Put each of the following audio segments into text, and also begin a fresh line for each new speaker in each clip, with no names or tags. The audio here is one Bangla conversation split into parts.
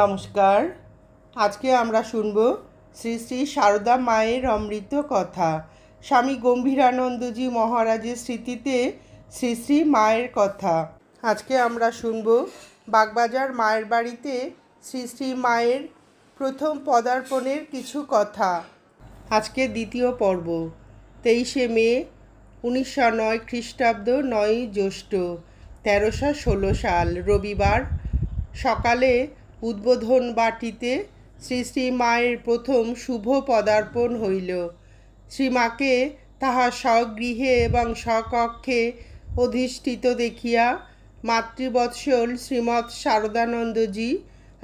নমস্কার আজকে আমরা শুনব শ্রী শ্রী সারদা মায়ের অমৃত কথা স্বামী গম্ভীরানন্দজি মহারাজের স্মৃতিতে শ্রী শ্রী মায়ের কথা আজকে আমরা শুনব বাগবাজার মায়ের বাড়িতে শ্রী শ্রী মায়ের প্রথম পদার্পণের কিছু কথা আজকে দ্বিতীয় পর্ব তেইশে মে উনিশশো নয় খ্রিস্টাব্দ নয়ই জ্যৈষ্ঠ তেরোশো ষোলো সাল রবিবার সকালে উদ্বোধন বাটিতে শ্রী শ্রী মায়ের প্রথম শুভ পদার্পণ হইল শ্রীমাকে তাহা স্বগৃহে এবং স্বকক্ষে অধিষ্ঠিত দেখিয়া মাতৃবৎসল শ্রীমৎ শারদানন্দজি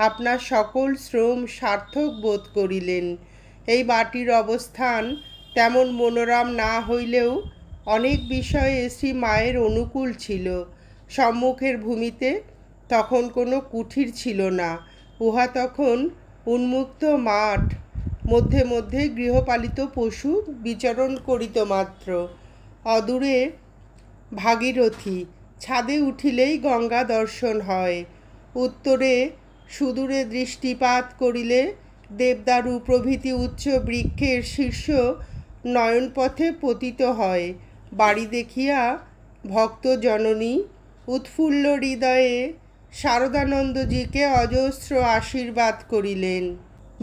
আপনার সকল শ্রম সার্থক বোধ করিলেন এই বাটির অবস্থান তেমন মনোরম না হইলেও অনেক বিষয়ে শ্রী মায়ের অনুকূল ছিল সম্মুখের ভূমিতে তখন কোনো কুঠির ছিল না উহা তখন উন্মুক্ত মাঠ মধ্যে মধ্যে গৃহপালিত পশু বিচরণ করিত মাত্র অদূরে ভাগীরথী ছাদে উঠিলেই গঙ্গা দর্শন হয় উত্তরে সুদূরে দৃষ্টিপাত করিলে দেবদারু প্রভৃতি উচ্চ বৃক্ষের শীর্ষ নয়নপথে পতিত হয় বাড়ি দেখিয়া ভক্ত জননী উৎফুল্ল হৃদয়ে শারদানন্দজিকে অজস্র আশীর্বাদ করিলেন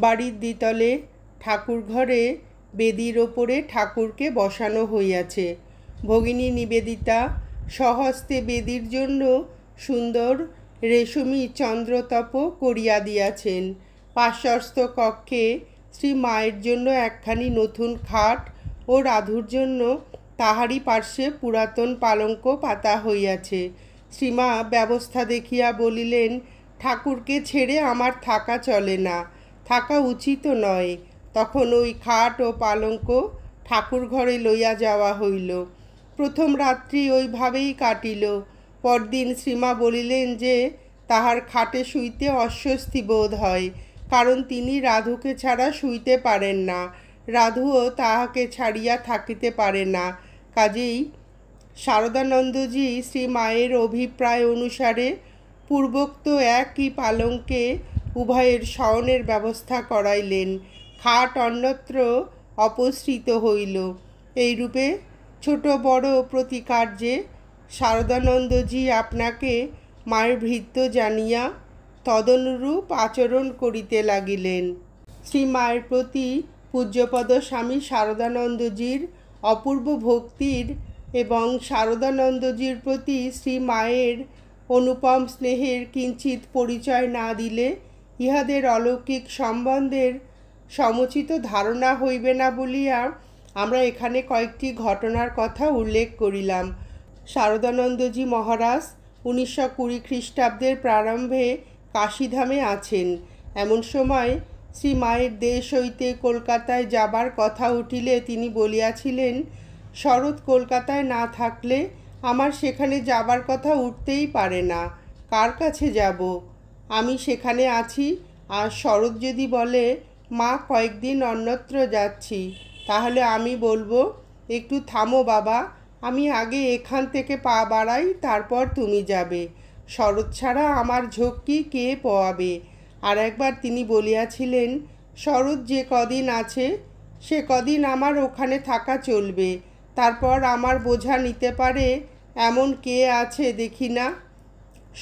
বাড়ির দ্বিতলে ঠাকুর ঘরে বেদির ওপরে ঠাকুরকে বসানো হইয়াছে ভগিনী নিবেদিতা সহস্তে বেদির জন্য সুন্দর রেশমি চন্দ্রতপ করিয়া দিয়াছেন পার্শ্বস্থ কক্ষে শ্রী মায়ের জন্য একখানি নতুন খাট ও রাধুর জন্য তাহারই পার্শ্বে পুরাতন পালঙ্ক পাতা হইয়াছে শ্রীমা ব্যবস্থা দেখিয়া বলিলেন ঠাকুরকে ছেড়ে আমার থাকা চলে না থাকা উচিত নয় তখন ওই খাট ও পালঙ্ক ঠাকুর ঘরে লইয়া যাওয়া হইল প্রথম রাত্রি ওইভাবেই কাটিল পরদিন শ্রীমা বলিলেন যে তাহার খাটে শুইতে অস্বস্তি বোধ হয় কারণ তিনি রাধুকে ছাড়া শুইতে পারেন না রাধুও তাহাকে ছাড়িয়া থাকিতে পারে না কাজেই শারদানন্দজি শ্রী মায়ের অভিপ্রায় অনুসারে পূর্বোক্ত একই পালঙ্কে উভয়ের শয়নের ব্যবস্থা করাইলেন খাট অন্যত্র অপসৃত হইল এইরূপে ছোট বড় প্রতিকার্যে কার্যে শারদানন্দজি আপনাকে মায়ের ভৃত্য জানিয়া তদনুরূপ আচরণ করিতে লাগিলেন শ্রী মায়ের প্রতি পূজ্যপদ স্বামী শারদানন্দজির অপূর্ব ভক্তির এবং শারদানন্দজির প্রতি শ্রী মায়ের অনুপম স্নেহের কিঞ্চিত পরিচয় না দিলে ইহাদের অলৌকিক সম্বন্ধের সমুচিত ধারণা হইবে না বলিয়া আমরা এখানে কয়েকটি ঘটনার কথা উল্লেখ করিলাম শারদানন্দজি মহারাজ উনিশশো কুড়ি খ্রিস্টাব্দের প্রারম্ভে কাশিধামে আছেন এমন সময় শ্রী মায়ের দেশ হইতে কলকাতায় যাবার কথা উঠিলে তিনি বলিয়াছিলেন শরৎ কলকাতায় না থাকলে আমার সেখানে যাবার কথা উঠতেই পারে না কার কাছে যাব আমি সেখানে আছি আর শরৎ যদি বলে মা কয়েকদিন অন্যত্র যাচ্ছি তাহলে আমি বলবো একটু থামো বাবা আমি আগে এখান থেকে পা বাড়াই তারপর তুমি যাবে শরৎ ছাড়া আমার ঝক্কি কে পোয়াবে আর একবার তিনি বলিয়াছিলেন শরৎ যে কদিন আছে সে কদিন আমার ওখানে থাকা চলবে তারপর আমার বোঝা নিতে পারে এমন কে আছে দেখি না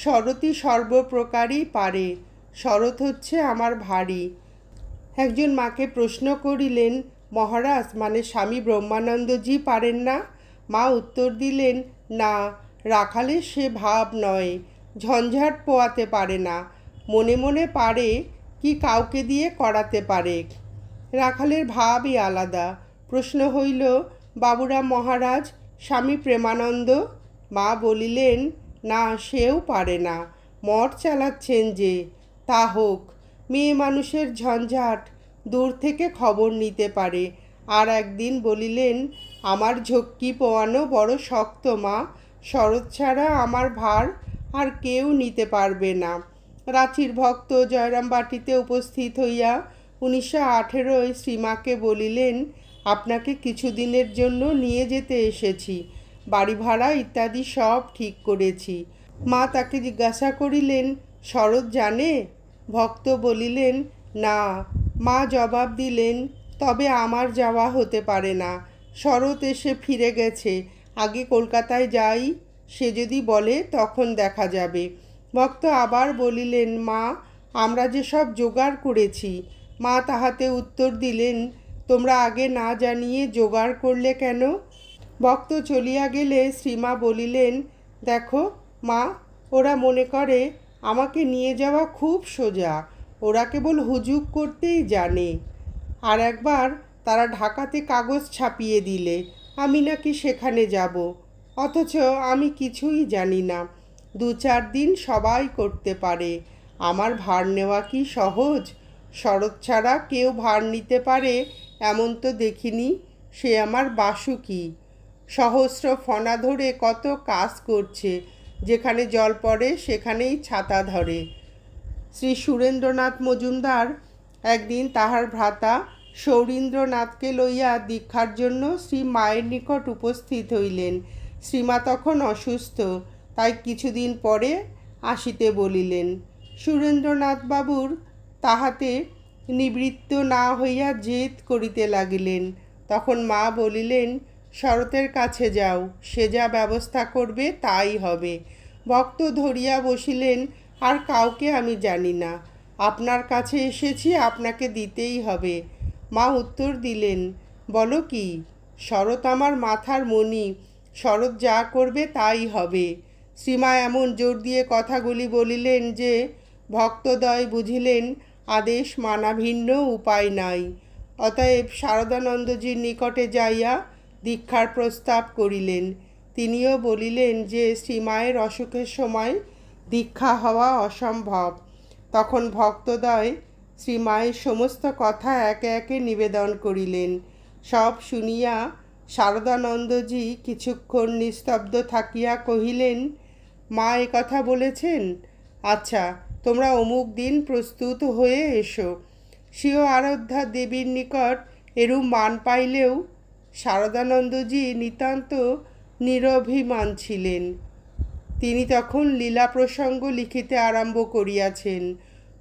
শরতই সর্বপ্রকারই পারে শরৎ হচ্ছে আমার ভারী একজন মাকে প্রশ্ন করিলেন মহারাজ মানে স্বামী ব্রহ্মানন্দজি পারেন না মা উত্তর দিলেন না রাখালে সে ভাব নয় ঝঞ্ঝাট পোয়াতে পারে না মনে মনে পারে কি কাউকে দিয়ে করাতে পারে রাখালের ভাবই আলাদা প্রশ্ন হইল বাবুরাম মহারাজ স্বামী প্রেমানন্দ মা বলিলেন না সেও পারে না মঠ চালাচ্ছেন যে তা হোক মেয়ে মানুষের ঝঞ্ঝাট দূর থেকে খবর নিতে পারে আর একদিন বলিলেন আমার ঝক্কি পোয়ানো বড় শক্ত মা শরৎ ছাড়া আমার ভার আর কেউ নিতে পারবে না রাঁচির ভক্ত জয়রাম বাটিতে উপস্থিত হইয়া উনিশশো আঠেরোয় শ্রীমাকে বলিলেন আপনাকে কিছুদিনের জন্য নিয়ে যেতে এসেছি বাড়ি ভাড়া ইত্যাদি সব ঠিক করেছি মা তাকে জিজ্ঞাসা করিলেন শরৎ জানে ভক্ত বলিলেন না মা জবাব দিলেন তবে আমার যাওয়া হতে পারে না শরৎ এসে ফিরে গেছে আগে কলকাতায় যাই সে যদি বলে তখন দেখা যাবে ভক্ত আবার বলিলেন মা আমরা যে সব জোগাড় করেছি মা তাহাতে উত্তর দিলেন তোমরা আগে না জানিয়ে জোগাড় করলে কেন ভক্ত চলিয়া গেলে শ্রীমা বলিলেন দেখো মা ওরা মনে করে আমাকে নিয়ে যাওয়া খুব সোজা ওরা কেবল হুজুগ করতেই জানে আর একবার তারা ঢাকাতে কাগজ ছাপিয়ে দিলে আমি নাকি সেখানে যাব অথচ আমি কিছুই জানি না দু চার দিন সবাই করতে পারে আমার ভার নেওয়া কি সহজ শরৎ ছাড়া কেউ ভার নিতে পারে এমন তো দেখিনি সে আমার বাসু সহস্র ফনা ধরে কত কাজ করছে যেখানে জল পড়ে সেখানেই ছাতা ধরে শ্রী সুরেন্দ্রনাথ মজুমদার একদিন তাহার ভ্রাতা সৌরীন্দ্রনাথকে লইয়া দীক্ষার জন্য শ্রী মায়ের নিকট উপস্থিত হইলেন শ্রীমা তখন অসুস্থ তাই কিছুদিন পরে আসিতে বলিলেন সুরেন্দ্রনাথ বাবুর তাহাতে নিবৃত্ত না হইয়া জেদ করিতে লাগিলেন তখন মা বলিলেন শরতের কাছে যাও সে যা ব্যবস্থা করবে তাই হবে ভক্ত ধরিয়া বসিলেন আর কাউকে আমি জানি না আপনার কাছে এসেছি আপনাকে দিতেই হবে মা উত্তর দিলেন বলো কি শরৎ আমার মাথার মণি শরৎ যা করবে তাই হবে শ্রীমা এমন জোর দিয়ে কথাগুলি বলিলেন যে ভক্তদয় বুঝিলেন আদেশ মানা ভিন্ন উপায় নাই অতএব শারদানন্দজির নিকটে যাইয়া দীক্ষার প্রস্তাব করিলেন তিনিও বলিলেন যে শ্রীমায়ের অসুখের সময় দীক্ষা হওয়া অসম্ভব তখন ভক্তদয় শ্রীমায়ের সমস্ত কথা একে একে নিবেদন করিলেন সব শুনিয়া শারদানন্দজি কিছুক্ষণ নিস্তব্ধ থাকিয়া কহিলেন মা কথা বলেছেন আচ্ছা তোমরা অমুক দিন প্রস্তুত হয়ে এসো স্বীয় আরাধ্যা দেবীর নিকট এরূপ মান পাইলেও শারদানন্দজি নিতান্ত নিরভিমান ছিলেন তিনি তখন লীলা প্রসঙ্গ লিখিতে আরম্ভ করিয়াছেন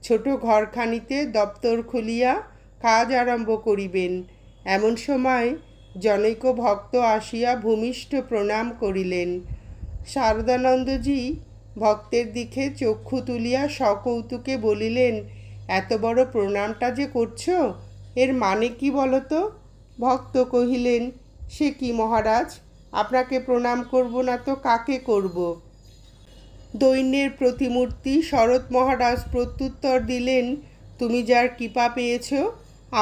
ছোট ঘরখানিতে দপ্তর খুলিয়া কাজ আরম্ভ করিবেন এমন সময় জনৈক ভক্ত আসিয়া ভূমিষ্ঠ প্রণাম করিলেন শারদানন্দজি ভক্তের দিকে চক্ষু তুলিয়া সকৌতুকে বলিলেন এত বড় প্রণামটা যে করছ এর মানে কি বলতো ভক্ত কহিলেন সে কি মহারাজ আপনাকে প্রণাম করব না তো কাকে করব দৈন্যের প্রতিমূর্তি শরৎ মহারাজ প্রত্যুত্তর দিলেন তুমি যার কৃপা পেয়েছ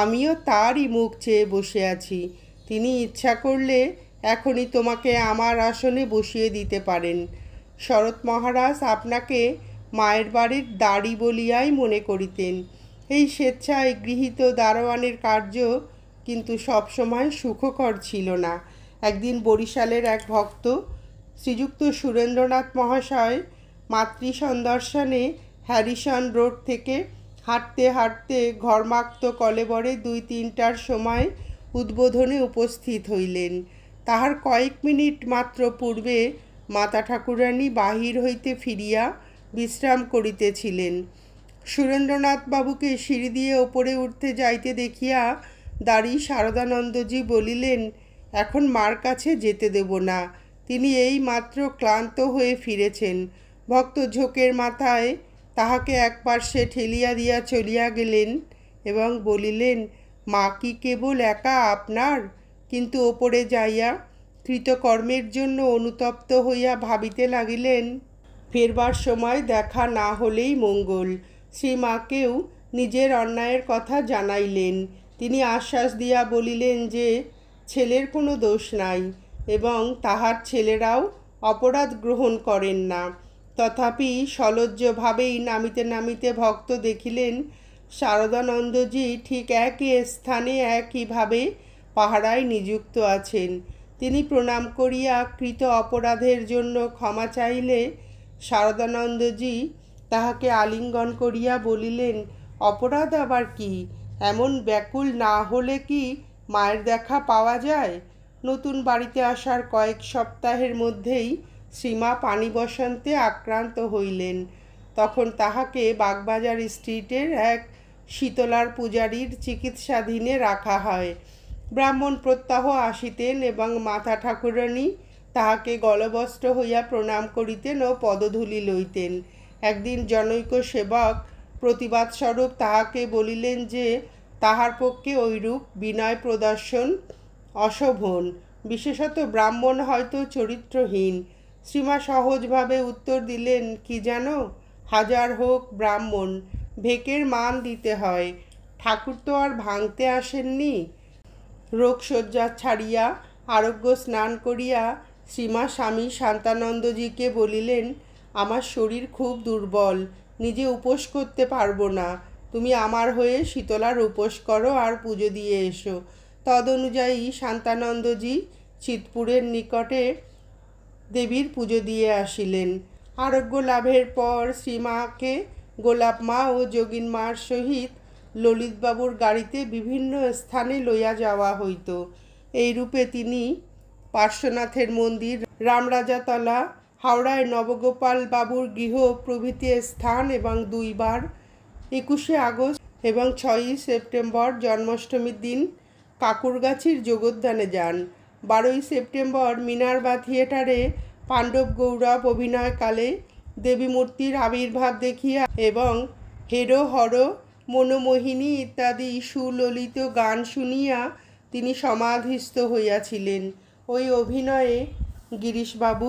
আমিও তারই মুখ চেয়ে বসে আছি তিনি ইচ্ছা করলে এখনই তোমাকে আমার আসনে বসিয়ে দিতে পারেন শরৎ মহারাজ আপনাকে মায়ের বাড়ির দাড়ি বলিয়াই মনে করিতেন এই স্বেচ্ছায় গৃহীত দারোয়ানের কার্য কিন্তু সবসময় সুখকর ছিল না একদিন বরিশালের এক ভক্ত শ্রীযুক্ত সুরেন্দ্রনাথ মহাশয় মাতৃ সন্দর্শনে হ্যারিসন রোড থেকে হাঁটতে হাঁটতে ঘরমাক্ত কলেবরে দুই তিনটার সময় উদ্বোধনে উপস্থিত হইলেন তাহার কয়েক মিনিট মাত্র পূর্বে মাতা ঠাকুরানী বাহির হইতে ফিরিয়া বিশ্রাম করিতেছিলেন সুরেন্দ্রনাথ বাবুকে সিঁড়ি দিয়ে ওপরে উঠতে যাইতে দেখিয়া দাঁড়ি শারদানন্দজি বলিলেন এখন মার কাছে যেতে দেব না তিনি এই মাত্র ক্লান্ত হয়ে ফিরেছেন ভক্ত ঝোঁকের মাথায় তাহাকে এক পার্শ্বে ঠেলিয়া দিয়া চলিয়া গেলেন এবং বলিলেন মা কি কেবল একা আপনার কিন্তু ওপরে যাইয়া কৃতকর্মের জন্য অনুতপ্ত হইয়া ভাবিতে লাগিলেন ফেরবার সময় দেখা না হলেই মঙ্গল শ্রীমাকেও নিজের অন্যায়ের কথা জানাইলেন তিনি আশ্বাস দিয়া বলিলেন যে ছেলের কোনো দোষ নাই এবং তাহার ছেলেরাও অপরাধ গ্রহণ করেন না তথাপি সলজ্জভাবেই নামিতে নামিতে ভক্ত দেখিলেন শারদানন্দজি ঠিক একই স্থানে একইভাবে পাহারায় নিযুক্ত আছেন তিনি প্রণাম করিয়া কৃত অপরাধের জন্য ক্ষমা চাইলে শারদানন্দজি তাহাকে আলিঙ্গন করিয়া বলিলেন অপরাধ আবার কি এমন ব্যাকুল না হলে কি মায়ের দেখা পাওয়া যায় নতুন বাড়িতে আসার কয়েক সপ্তাহের মধ্যেই শ্রীমা পানি বসন্তে আক্রান্ত হইলেন তখন তাহাকে বাগবাজার স্ট্রিটের এক শীতলার পূজারীর চিকিৎসাধীনে রাখা হয় ব্রাহ্মণ প্রত্যাহ আসিতেন এবং মাতা ঠাকুরানী তাহাকে গলবস্ত্র হইয়া প্রণাম করিতেন ও পদধূলি লইতেন একদিন জনৈক সেবক প্রতিবাদস্বরূপ তাহাকে বলিলেন যে তাহার পক্ষে ঐরূপ বিনয় প্রদর্শন অশোভন বিশেষত ব্রাহ্মণ হয়তো চরিত্রহীন শ্রীমা সহজভাবে উত্তর দিলেন কি জানো হাজার হোক ব্রাহ্মণ ভেকের মান দিতে হয় ঠাকুর তো আর ভাঙতে আসেননি রোগশয্যা ছাড়িয়া আরোগ্য স্নান করিয়া শ্রীমা স্বামী শান্তানন্দজিকে বলিলেন আমার শরীর খুব দুর্বল নিজে উপোস করতে পারবো না তুমি আমার হয়ে শীতলার উপোস করো আর পুজো দিয়ে এসো তদনুযায়ী শান্তানন্দজি চিতপুরের নিকটে দেবীর পুজো দিয়ে আসিলেন আরোগ্য লাভের পর শ্রীমাকে গোলাপ মা ও যোগিন মার সহিত ললিতবাবুর গাড়িতে বিভিন্ন স্থানে লইয়া যাওয়া হইত এইরূপে তিনি পার্শ্বনাথের মন্দির রামরাজাতলা হাওড়ায় নবগোপাল বাবুর গৃহ প্রভৃতি স্থান এবং দুইবার একুশে আগস্ট এবং ছয়ই সেপ্টেম্বর জন্মাষ্টমীর দিন কাকুরগাছির যোগোদ্যানে যান বারোই সেপ্টেম্বর মিনারবা থিয়েটারে পাণ্ডব গৌরব অভিনয়কালে দেবী মূর্তির আবির্ভাব দেখিয়া এবং হেরো হর মনোমোহিনী ইত্যাদি সুললিত গান শুনিয়া তিনি সমাধিস্থ হইয়াছিলেন ওই অভিনয়ে গিরিশবাবু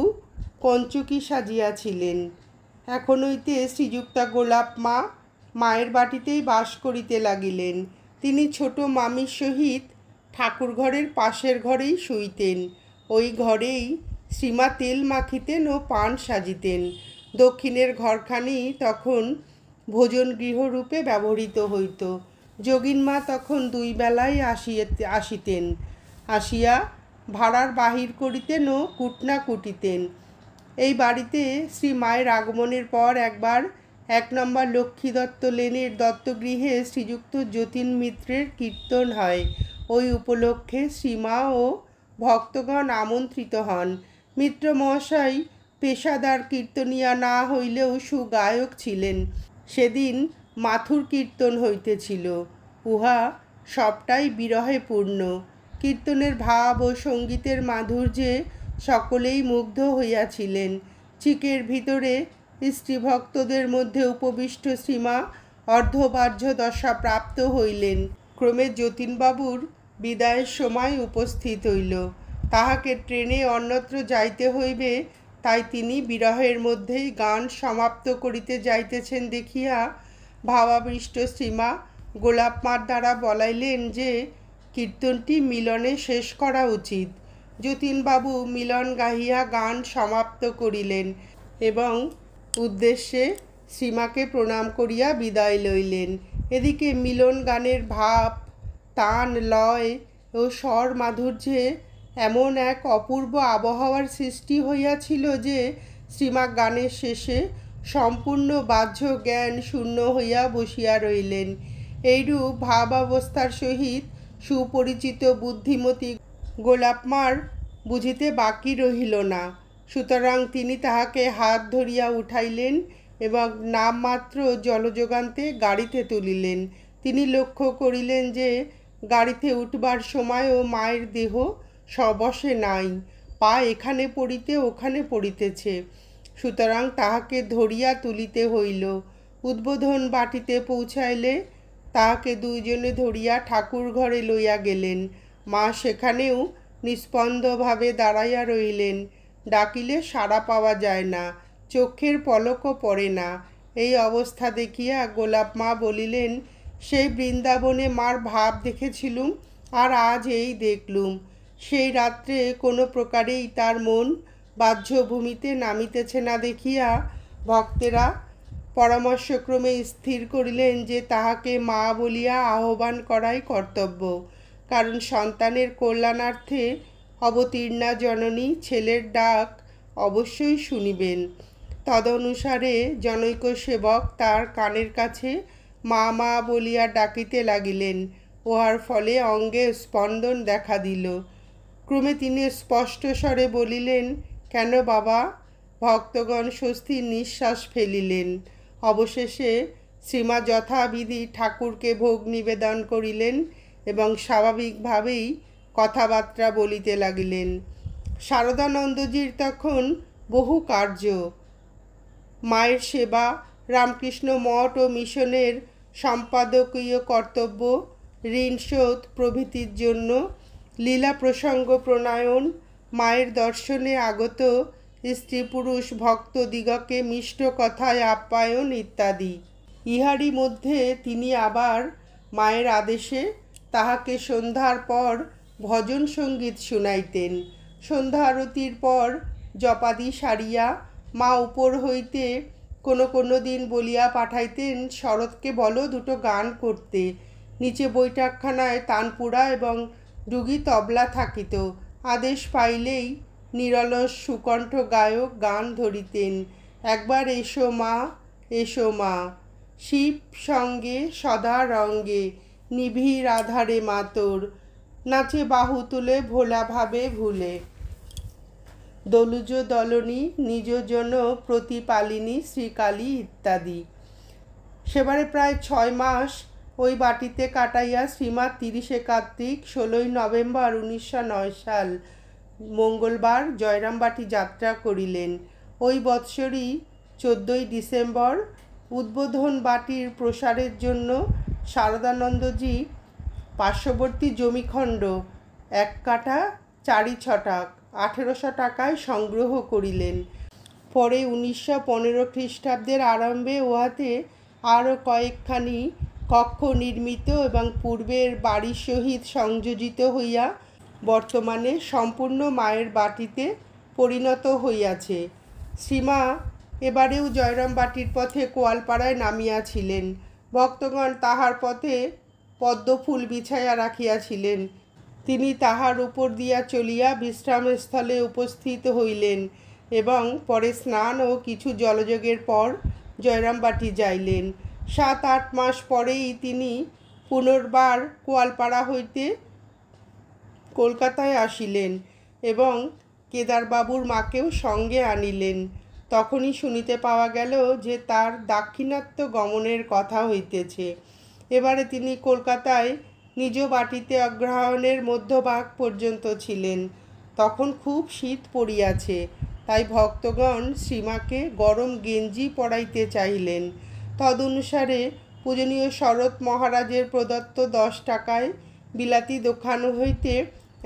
কঞ্চুকি সাজিয়াছিলেন এখন হইতে শ্রীযুক্তা গোলাপ মা মায়ের বাটিতেই বাস করিতে লাগিলেন তিনি ছোট মামির সহিত ঠাকুর ঘরের পাশের ঘরেই শুইতেন ওই ঘরেই শ্রীমা তেল মাখিতেন ও পান সাজিতেন দক্ষিণের ঘরখানি তখন ভোজন গৃহরূপে ব্যবহৃত হইত যোগিনমা তখন দুই বেলাই আসিয়ে আসিতেন আসিয়া ভাড়ার বাহির করিতেন ও কুটনা কুটিতেন এই বাড়িতে শ্রী মায়ের আগমনের পর একবার এক নম্বর লক্ষ্মী দত্ত লেনের দত্তগৃহে শ্রীযুক্ত যতীন মিত্রের কীর্তন হয় ওই উপলক্ষে শ্রীমা ও ভক্তগণ আমন্ত্রিত হন মিত্র মহাশয় পেশাদার কীর্তনিয়া না হইলেও সুগায়ক ছিলেন সেদিন মাথুর কীর্তন হইতেছিল উহা সবটাই বিরহে পূর্ণ কীর্তনের ভাব ও সঙ্গীতের মাধুর্যে সকলেই মুগ্ধ হইয়াছিলেন চিকের ভিতরে স্ত্রীভক্তদের মধ্যে উপবিষ্ট সীমা অর্ধবার্য দশা প্রাপ্ত হইলেন ক্রমে যতীনবাবুর বিদায়ের সময় উপস্থিত হইল তাহাকে ট্রেনে অন্যত্র যাইতে হইবে তাই তিনি বিরহের মধ্যেই গান সমাপ্ত করিতে যাইতেছেন দেখিয়া ভাবাবিষ্ট শ্রীমা গোলাপমার দ্বারা বলাইলেন যে কীর্তনটি মিলনে শেষ করা উচিত যতীনবাবু মিলন গাহিয়া গান সমাপ্ত করিলেন এবং উদ্দেশ্যে শ্রীমাকে প্রণাম করিয়া বিদায় লইলেন এদিকে মিলন গানের ভাব তান লয় ও স্বর মাধুর্যে এমন এক অপূর্ব আবহাওয়ার সৃষ্টি হইয়াছিল যে শ্রীমা গানের শেষে সম্পূর্ণ বাহ্য জ্ঞান শূন্য হইয়া বসিয়া রইলেন এইরূপ ভাব অবস্থার সহিত সুপরিচিত বুদ্ধিমতী গোলাপমার বুঝিতে বাকি রহিল না সুতরাং তিনি তাহাকে হাত ধরিয়া উঠাইলেন এবং নামমাত্র জলযোগান্তে গাড়িতে তুলিলেন তিনি লক্ষ্য করিলেন যে গাড়িতে উঠবার সময়ও মায়ের দেহ সবশে নাই পা এখানে পড়িতে ওখানে পড়িতেছে সুতরাং তাহাকে ধরিয়া তুলিতে হইল উদ্বোধন বাটিতে পৌঁছাইলে তাহাকে দুইজনে ধরিয়া ঠাকুর ঘরে লইয়া গেলেন মা সেখানেও নিস্পন্দভাবে দাঁড়াইয়া রইলেন ডাকিলে সাড়া পাওয়া যায় না চোখের পলকও পড়ে না এই অবস্থা দেখিয়া গোলাপ মা বলিলেন সেই বৃন্দাবনে মার ভাব দেখেছিলুম আর আজ এই দেখলুম সেই রাত্রে কোনো প্রকারেই তার মন বাহ্যভূমিতে নামিতেছে না দেখিয়া ভক্তেরা পরামর্শক্রমে স্থির করিলেন যে তাহাকে মা বলিয়া আহ্বান করাই কর্তব্য কারণ সন্তানের কল্যাণার্থে অবতীর্ণা জননী ছেলের ডাক অবশ্যই শুনিবেন তদনুসারে জনৈক সেবক তার কানের কাছে মা মা বলিয়া ডাকিতে লাগিলেন উহার ফলে অঙ্গে স্পন্দন দেখা দিল ক্রমে তিনি স্পষ্ট স্বরে বলিলেন কেন বাবা ভক্তগণ স্বস্তির নিঃশ্বাস ফেলিলেন অবশেষে শ্রীমা যথাবিধি ঠাকুরকে ভোগ নিবেদন করিলেন এবং স্বাভাবিকভাবেই কথাবার্তা বলিতে লাগিলেন শারদানন্দজির তখন বহু কার্য মায়ের সেবা রামকৃষ্ণ মঠ ও মিশনের সম্পাদকীয় কর্তব্য ঋণ শোধ প্রভৃতির জন্য লীলা প্রসঙ্গ প্রণয়ন মায়ের দর্শনে আগত স্ত্রী পুরুষ ভক্ত দিগকে মিষ্ট কথায় আপ্যায়ন ইত্যাদি ইহারই মধ্যে তিনি আবার মায়ের আদেশে তাহাকে সন্ধ্যার পর ভজন সঙ্গীত শুনাইতেন সন্ধ্যা আরতির পর জপাদি সারিয়া মা উপর হইতে কোনো কোনো দিন বলিয়া পাঠাইতেন শরৎকে বলো দুটো গান করতে নিচে বৈঠকখানায় তানপুরা এবং রুগী তবলা থাকিত আদেশ পাইলেই নিরলস সুকণ্ঠ গায়ক গান ধরিতেন একবার এসো মা এসো মা শিব সঙ্গে সদা রঙ্গে নিভিড় আধারে মাতর নাচে বাহু তুলে ভোলাভাবে ভুলে দলুজ দলনী নিজ জন্য প্রতিপালিনী শ্রীকালী ইত্যাদি সেবারে প্রায় ছয় মাস ওই বাটিতে কাটাইয়া শ্রীমা তিরিশে কার্তিক ষোলোই নভেম্বর উনিশশো নয় সাল মঙ্গলবার জয়রামবাটি যাত্রা করিলেন ওই বৎসরই চোদ্দোই ডিসেম্বর উদ্বোধন বাটির প্রসারের জন্য শারদানন্দজি পার্শ্ববর্তী জমিখণ্ড এক কাটা চারি ছটাক আঠেরোশো টাকায় সংগ্রহ করিলেন পরে উনিশশো পনেরো খ্রিস্টাব্দের আরম্ভে উহাতে আরও কয়েকখানি কক্ষ নির্মিত এবং পূর্বের বাড়ির সহিত সংযোজিত হইয়া বর্তমানে সম্পূর্ণ মায়ের বাটিতে পরিণত হইয়াছে শ্রীমা এবারেও জয়রাম বাটির পথে কোয়ালপাড়ায় নামিয়াছিলেন ভক্তগণ তাহার পথে পদ্মফুল বিছাইয়া রাখিয়াছিলেন তিনি তাহার উপর দিয়া চলিয়া বিশ্রামস্থলে উপস্থিত হইলেন এবং পরে স্নান ও কিছু জলযোগের পর বাটি যাইলেন সাত আট মাস পরেই তিনি পুনর্বার গোয়ালপাড়া হইতে কলকাতায় আসিলেন এবং কেদারবাবুর মাকেও সঙ্গে আনিলেন তখনই শুনিতে পাওয়া গেল যে তার দাক্ষিণাত্য গমনের কথা হইতেছে এবারে তিনি কলকাতায় নিজ বাটিতে অগ্রহায়ণের মধ্যভাগ পর্যন্ত ছিলেন তখন খুব শীত পড়িয়াছে তাই ভক্তগণ শ্রীমাকে গরম গেঞ্জি পরাইতে চাইলেন তদনুসারে পূজনীয় শরৎ মহারাজের প্রদত্ত দশ টাকায় বিলাতি দোকান হইতে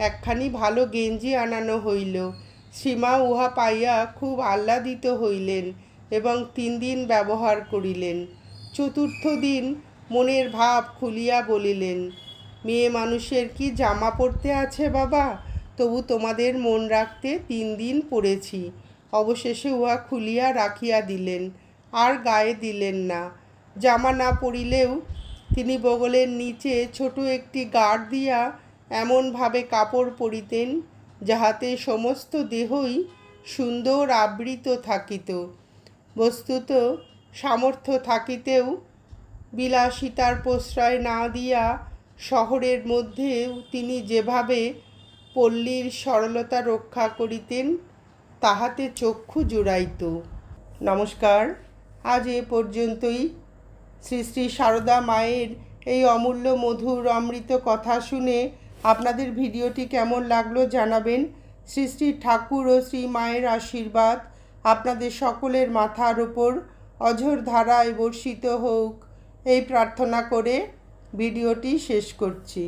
একখানি ভালো গেঞ্জি আনানো হইল সীমা উহা পাইয়া খুব আহ্লাদিত হইলেন এবং তিন দিন ব্যবহার করিলেন চতুর্থ দিন মনের ভাব খুলিয়া বলিলেন মেয়ে মানুষের কি জামা পরতে আছে বাবা তবু তোমাদের মন রাখতে তিন দিন পড়েছি অবশেষে উহা খুলিয়া রাখিয়া দিলেন আর গায়ে দিলেন না জামা না পরিলেও তিনি বগলের নিচে ছোট একটি গাড় দিয়া এমনভাবে কাপড় পরিতেন যাহাতে সমস্ত দেহই সুন্দর আবৃত থাকিত বস্তুত সামর্থ্য থাকিতেও বিলাসিতার প্রশ্রয় না দিয়া শহরের মধ্যেও তিনি যেভাবে পল্লীর সরলতা রক্ষা করিতেন তাহাতে চক্ষু জুড়াইত নমস্কার আজ এ পর্যন্তই শ্রী শ্রী সারদা মায়ের এই অমূল্য মধুর অমৃত কথা শুনে আপনাদের ভিডিওটি কেমন লাগলো জানাবেন শ্রী শ্রী ঠাকুর ও শ্রী মায়ের আশীর্বাদ আপনাদের সকলের মাথার ওপর অঝর ধারায় বর্ষিত হোক এই প্রার্থনা করে ভিডিওটি শেষ করছি